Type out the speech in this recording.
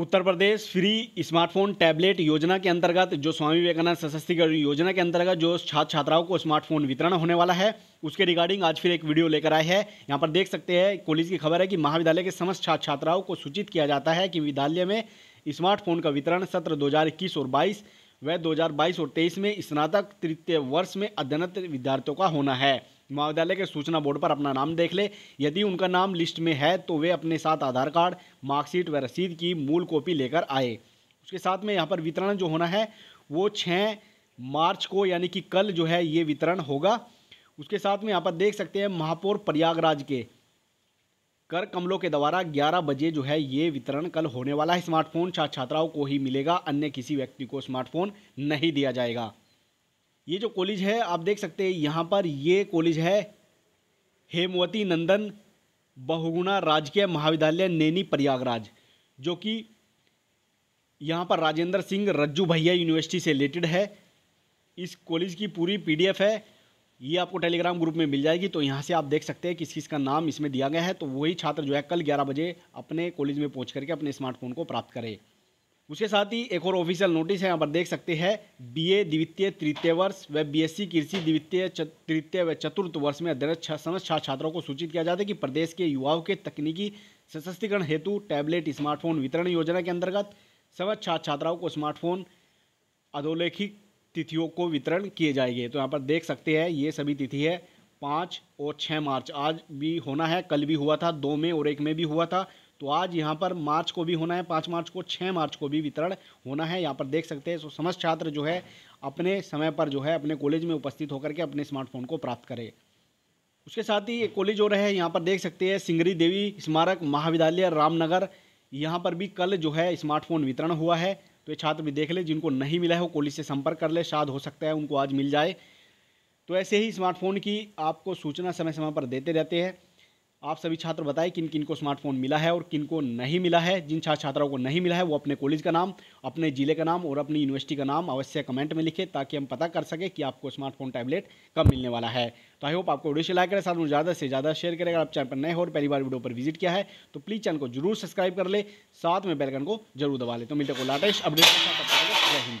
उत्तर Pradesh free smartphone tablet योजना के अंतर्गत जो स्वामी विवेकानंद सशक्तिकरण योजना के अंतर्गत जो छात्र छात्राओं को स्मार्टफोन वितरण होने वाला है उसके रिगार्डिंग आज फिर एक वीडियो लेकर आए हैं यहाँ पर देख सकते हैं कॉलेज की खबर है कि महाविद्यालय के समस्त छात्र छात्राओं को सूचित किया जाता है कि विद्यालय में स्मार्टफोन का वितरण सत्र दो और बाईस व दो और तेईस में स्नातक तृतीय वर्ष में अध्ययनत विद्यार्थियों का होना है महाविद्यालय के सूचना बोर्ड पर अपना नाम देख ले यदि उनका नाम लिस्ट में है तो वे अपने साथ आधार कार्ड मार्कशीट व रसीद की मूल कॉपी लेकर आए उसके साथ में यहाँ पर वितरण जो होना है वो छः मार्च को यानी कि कल जो है ये वितरण होगा उसके साथ में यहाँ पर देख सकते हैं महापौर प्रयागराज के कर कमलों के द्वारा 11 बजे जो है ये वितरण कल होने वाला है स्मार्टफोन छात्र छात्राओं को ही मिलेगा अन्य किसी व्यक्ति को स्मार्टफोन नहीं दिया जाएगा ये जो कॉलेज है आप देख सकते हैं यहाँ पर ये कॉलेज है हेमवती नंदन बहुगुणा राजकीय महाविद्यालय नैनी प्रयागराज जो कि यहाँ पर राजेंद्र सिंह रज्जू भैया यूनिवर्सिटी से रिलेटेड है इस कॉलेज की पूरी पीडीएफ है ये आपको टेलीग्राम ग्रुप में मिल जाएगी तो यहाँ से आप देख सकते हैं किस किस का नाम इसमें दिया गया है तो वही छात्र जो है कल ग्यारह बजे अपने कॉलेज में पहुँच करके अपने स्मार्टफोन को प्राप्त करें उसके साथ ही एक और ऑफिशियल नोटिस है यहाँ पर देख सकते हैं बीए द्वितीय तृतीय वर्ष व बीएससी कृषि द्वितीय तृतीय व चतुर्थ वर्ष में अध्ययनरत समस्त छात्र छात्राओं को सूचित किया जाता है कि प्रदेश के युवाओं के तकनीकी सशक्तिकरण हेतु टैबलेट स्मार्टफोन वितरण योजना के अंतर्गत समस्त छात्र छात्राओं को स्मार्टफोन अधोलेखिक तिथियों को वितरण किए जाएंगे तो यहाँ पर देख सकते हैं ये सभी तिथि है पाँच और छः मार्च आज भी होना है कल भी हुआ था दो में और एक में भी हुआ था तो आज यहाँ पर मार्च को भी होना है पाँच मार्च को छः मार्च को भी वितरण होना है यहाँ पर देख सकते हैं तो समस्त छात्र जो है अपने समय पर जो है अपने कॉलेज में उपस्थित होकर के अपने स्मार्टफोन को प्राप्त करें उसके साथ ही एक कॉलेज और है यहाँ पर देख सकते हैं सिंगरी देवी स्मारक महाविद्यालय रामनगर यहाँ पर भी कल जो है स्मार्टफोन वितरण हुआ है तो ये छात्र भी देख ले जिनको नहीं मिला है वो कॉलेज से संपर्क कर ले शायद हो सकता है उनको आज मिल जाए तो ऐसे ही स्मार्टफोन की आपको सूचना समय समय पर देते रहते हैं आप सभी छात्र बताएं किन किन को स्मार्टफोन मिला है और किन को नहीं मिला है जिन छात्र छात्राओं को नहीं मिला है वो अपने कॉलेज का नाम अपने ज़िले का नाम और अपनी यूनिवर्सिटी का नाम अवश्य कमेंट में लिखें ताकि हम पता कर सकें कि आपको स्मार्टफोन टैबलेट कब मिलने वाला है तो आई होप आपको वीडियो से लाइक करें साथ में ज़्यादा से ज़्यादा शेयर करें अगर आप चैनल पर नए हो और पहली बार वीडियो पर विजिट किया है तो प्लीज़ चैनल को जरूर सब्सक्राइब कर ले साथ में बेलकन को जरूर दबा ले तो मिलते को अपडेट जय हिंद